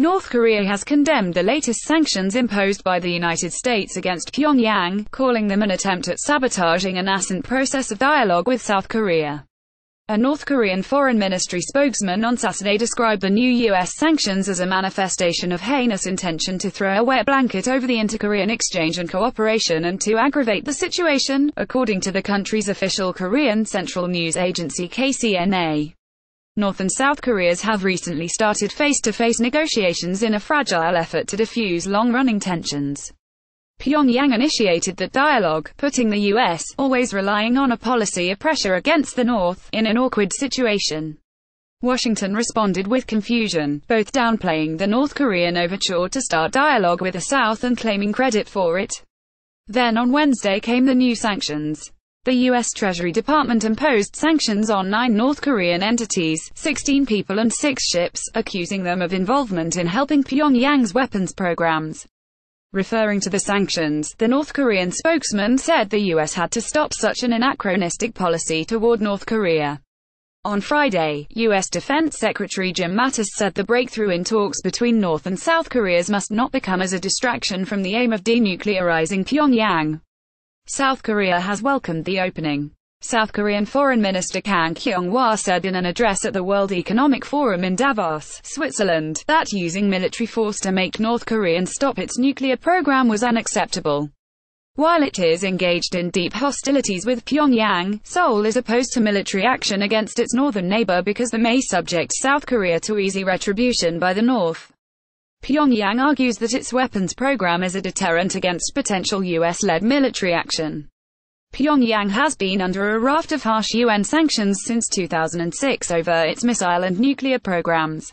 North Korea has condemned the latest sanctions imposed by the United States against Pyongyang, calling them an attempt at sabotaging a nascent process of dialogue with South Korea. A North Korean foreign ministry spokesman on Saturday described the new U.S. sanctions as a manifestation of heinous intention to throw a wet blanket over the inter-Korean exchange and cooperation and to aggravate the situation, according to the country's official Korean Central News Agency KCNA. North and South Koreas have recently started face-to-face negotiations in a fragile effort to defuse long-running tensions. Pyongyang initiated the dialogue, putting the U.S., always relying on a policy of pressure against the North, in an awkward situation. Washington responded with confusion, both downplaying the North Korean overture to start dialogue with the South and claiming credit for it. Then on Wednesday came the new sanctions. The U.S. Treasury Department imposed sanctions on nine North Korean entities, 16 people and six ships, accusing them of involvement in helping Pyongyang's weapons programs. Referring to the sanctions, the North Korean spokesman said the U.S. had to stop such an anachronistic policy toward North Korea. On Friday, U.S. Defense Secretary Jim Mattis said the breakthrough in talks between North and South Koreas must not become as a distraction from the aim of denuclearizing Pyongyang. South Korea has welcomed the opening. South Korean Foreign Minister Kang Kyung-hwa said in an address at the World Economic Forum in Davos, Switzerland, that using military force to make North Korea stop its nuclear program was unacceptable. While it is engaged in deep hostilities with Pyongyang, Seoul is opposed to military action against its northern neighbor because they may subject South Korea to easy retribution by the North. Pyongyang argues that its weapons program is a deterrent against potential U.S.-led military action. Pyongyang has been under a raft of harsh UN sanctions since 2006 over its missile and nuclear programs.